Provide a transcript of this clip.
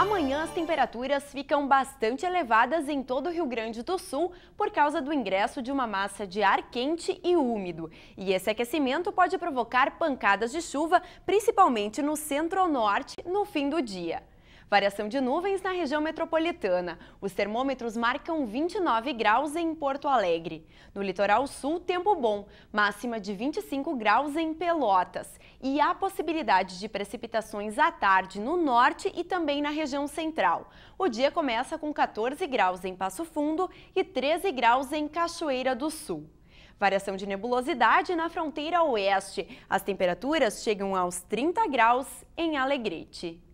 Amanhã as temperaturas ficam bastante elevadas em todo o Rio Grande do Sul por causa do ingresso de uma massa de ar quente e úmido. E esse aquecimento pode provocar pancadas de chuva, principalmente no centro norte, no fim do dia. Variação de nuvens na região metropolitana. Os termômetros marcam 29 graus em Porto Alegre. No litoral sul, tempo bom, máxima de 25 graus em Pelotas. E há possibilidade de precipitações à tarde no norte e também na região central. O dia começa com 14 graus em Passo Fundo e 13 graus em Cachoeira do Sul. Variação de nebulosidade na fronteira oeste. As temperaturas chegam aos 30 graus em Alegrete.